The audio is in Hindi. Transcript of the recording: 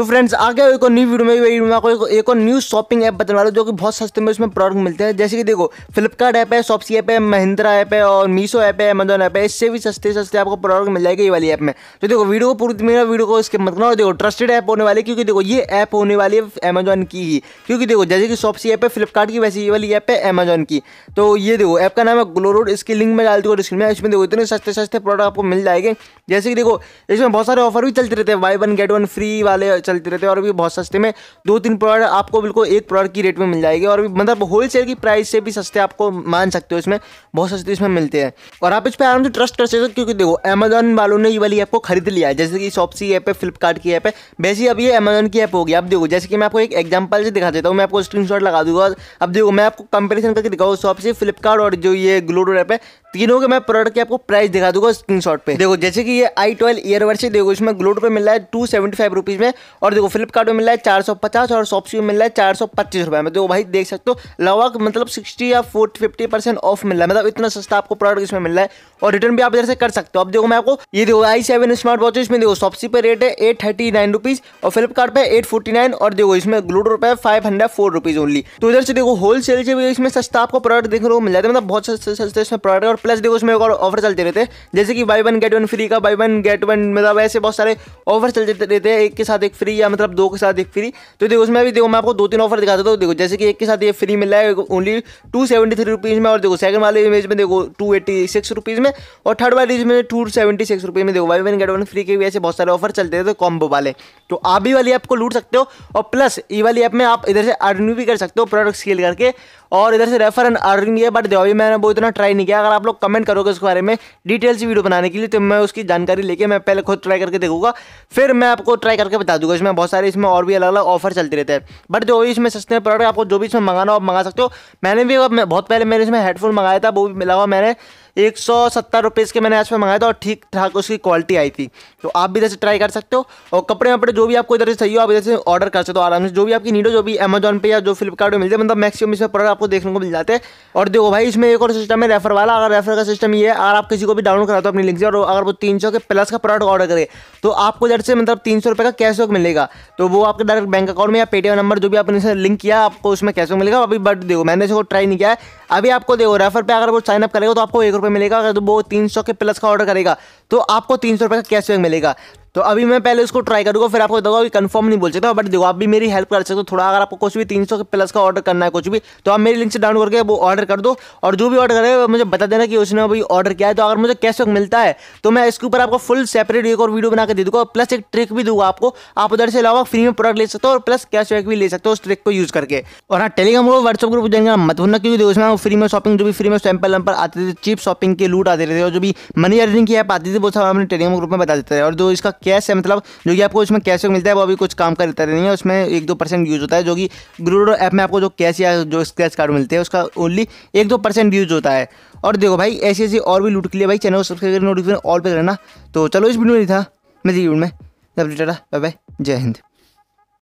तो फ्रेंड्स आगे एक और न्यू वीडियो में वीडियो में आपको एक और न्यू शॉपिंग ऐप बताने वाला जो कि बहुत सस्ते में उसमें प्रोडक्ट मिलते हैं जैसे कि देखो फ्लिपकार्ट ऐप है शॉपसी ऐप है महिंद्रा ऐप है और मीशो ऐप है अमेजोन ऐप है इससे भी सस्ते सस्ते आपको प्रोडक्ट मिल जाएगा ये वाली ऐप में तो देखो वीडियो को पूरी मेरा वीडियो को इसके मतलब देखो ट्रस्टेड ऐप होने वाली क्योंकि देखो ये ऐप होने वाली है अमेजोन की ही क्योंकि देखो जैसे कि शॉपसी ऐप है फ्लिपकार्ट की वैसे ये वाली ऐप है अमेजॉन की तो ये देखो ऐप का नाम है ग्लो रोड इसकी लिंक में डाल दूँगा डिस्क्रिप्शन में इसमें देखो इतने सस्ते सस्ते प्रोडक्ट आपको मिल जाएंगे जैसे कि देखो इसमें बहुत सारे ऑफर भी चलते रहते हैं buy one get one free वाले चलते रहते हैं और भी बहुत सस्ते में दो तीन प्रोडक्ट आपको बिल्कुल एक प्रोडक्ट की रेट में मिल जाएगी और भी मतलब होलसेल की प्राइस से भी सस्ते आपको मान सकते हो इसमें बहुत सस्ते इसमें मिलते हैं और आप इस पर आराम से ट्रस्ट कर सकते हो क्योंकि देखो अमेजोन वालों ने ये वाली ऐप को खरीद लिया है जैसे कि शॉपसी ऐप है फ्लिपकार्ट की ऐप है वैसे अब ये अमेजोन की ऐप होगी आप देखो जैसे कि मैं आपको एक एग्जाम्पल से दिखा देता हूँ मैं आपको स्क्रीन लगा दूंगा अब देखो मैं आपको कंपेरिजन करके दिखाऊँ शॉपसी फ्लिपकार्ट और जो ये ग्लोडो ऐप है तीनों के मैं प्रोडक्ट के आपको प्राइस दिखा दूंगा स्क्रीनशॉट पे देखो जैसे कि ये आई ट्वेल्व ईयरबड्स है देखो इसमें ग्लोड पे मिल रहा है टू सेवेंटी फाइव रुपीज़ में और देखो फ्लिपकार्ट में मिल रहा है चार सौ पचास और शॉप्सी में मिल रहा है चार सौ पच्चीस रुपए में देखो भाई देख सकते हो लगभग मतलब सिक्सटी या फोर्टी फिफ्टी परसेंट ऑफ मिल रहा है मतलब इतना सस्ता आपको प्रोडक्ट इसमें मिल रहा है और रिटर्न भी आप इधर से कर सकते हो अब देखो मैं आपको ये देखो आई सेवन स्मार्ट वॉच इसमें देखो सॉप्सी पे रेट है एट थर्टी नाइन रुपीज़ और फ्लिपकार्ट पे एट फोर्टी नाइन और देखो इसमें ग्लोड रुपए five hundred four rupees only तो इधर से देखो होलसेल से भी इसमें सस्ता आपको प्रोडक्ट देखने को मिल जाता है मतलब बहुत सस्ते सस्ते इसमें प्रोडक्ट और प्लस देखो उसमें एक और ऑफर चलते रहते हैं जैसे कि buy one get one free का बाई वन गेट वन मतलब ऐसे बहुत सारे ऑफर चलते रहते हैं एक के साथ एक फ्री या मतलब दो के साथ एक फ्री तो देखो उसमें भी देखो मैं आपको दो तीन ऑफर दिखाता हूँ तो देखो जैसे कि एक के साथ ये फ्री मिला है only two seventy three rupees में और देखो सेकंड वाले इमेज में देखो टू एट्टी सिक्स रुपीज़ में और थर्ड वाले इमेज में टू सेवेंटी सिक्स रुपीज़ में देखो buy one get one free के भी ऐसे बहुत सारे ऑफर चलते रहते कॉम्बो वाले तो आप भी वाली ऐप को लूट सकते हो और प्लस ई वाली ऐप में आप इधर से अर्निंग भी कर सकते हो प्रोडक्ट स्केल करके और इधर से रेफर एंड अर्निंग है बट देखो अभी मैंने वो इतना ट्राई नहीं किया अगर आप लोग कमेंट करोगे उसके बारे में डिटेल से वीडियो बनाने के लिए तो मैं उसकी जानकारी लेके मैं पहले खुद ट्राई करके देखूंगा फिर मैं आपको ट्राई करके बता दूंगा इसमें बहुत सारे इसमें और भी अलग अलग ऑफर चलते रहते हैं बट जो भी इसमें सस्ते प्रोडक्ट आपको जो भी इसमें मंगाना हो आप मंगा सकते हो मैंने भी बहुत पहले मैंने इसमें हेडफोन मंगाया था वो भी लगा मैंने एक सौ सत्तर रुपये इसके मैंने आज पे मंगाया था और ठीक ठाक उसकी क्वालिटी आई थी तो आप भी इधर से ट्राई कर सकते हो और कपड़े वपड़े जो भी आपको इधर से चाहिए आप इधर से ऑर्डर कर सकते हो आराम से जो भी आपकी नीडो जो भी अमेजोन पे या जो फ्लिपकार्ट मिलते हैं मतलब मैक्सिमम इसमें प्रोडक्ट आपको देखने को मिल जाते हैं और देखो भाई इसमें एक और सिस्टम है रेफर वाला अगर रेफर का सिस्टम ये है अगर आप किसी को भी डाउनलोड कराते हो अपनी लिंक से और अगर वो तीन के प्लस का प्रोडक्ट ऑर्डर करे तो आपको इधर से मतलब तीन सौ का कैश मिलेगा तो वो आपके डायरेक्ट बैंक अकाउंट में या पेटीएम नंबर जो भी आपने लिंक किया आपको उसमें कैश मिलेगा अभी बट देखो मैंने इसको ट्राई नहीं किया है अभी आपको देखो रेफर पर अगर वो साइनअप करेगा तो आपको एक रुपये मिलेगा अगर तो वो तीन सौ के प्लस का ऑर्डर करेगा तो आपको तीन सौ रुपये का कैशबैक मिलेगा तो अभी मैं पहले इसको ट्राई करूँगा फिर आपको बताऊँगा कि कंफर्म नहीं बोल सकता बट देखो आप भी मेरी हेल्प कर सकते हो थोड़ा अगर आपको कुछ भी तीन सौ प्लस का ऑर्डर करना है कुछ भी तो आप मेरी लिंक से डाउन करके वो ऑर्डर कर दो और जो भी ऑर्डर करेगा मुझे बता देना कि उसने अभी ऑर्डर किया है तो अगर मुझे कैशबैक मिलता है तो मैं इसके ऊपर आपको फुल सेपरेट एक और वीडियो बना के दे दूँगा प्लस एक ट्रिक भी दूंगा आपको आप उधर से अलावा फ्री में प्रोडक्ट ले सकते हो और प्लस कैशबैक भी ले सकते हो उस ट्रिक को यूज़ करके और हाँ टेलीग्राम को व्हाट्सअप ग्रुप जाएंगे मत भूलना क्योंकि उसमें फ्री में शॉपिंग जो भी फ्री में सैम्पल वैम्पल आते थे चीप शॉपिंग के लूट आते थे और जो भी मनी अर्निंग की ऐप आती थी वो सब हमने टेलीग्राम ग्रुप में बता देते थे और जो इसका कैश है मतलब जो कि आपको इसमें कैश मिलता है वो अभी कुछ काम का रहता नहीं है उसमें एक दो परसेंट यूज़ होता है जो कि ग्रूडो ऐप में आपको जो कैश या जो स्क्रैच कार्ड मिलते हैं उसका ओनली एक दो परसेंट यूज़ होता है और देखो भाई ऐसी ऐसी और भी लूट के लिए भाई चैनल को सब्सक्राइब करके नोटिफिकेशन ऑल पे करना तो चलो इस वीडियो में था मिलती वीडियो में जब टाटा बाय बाय जय हिंद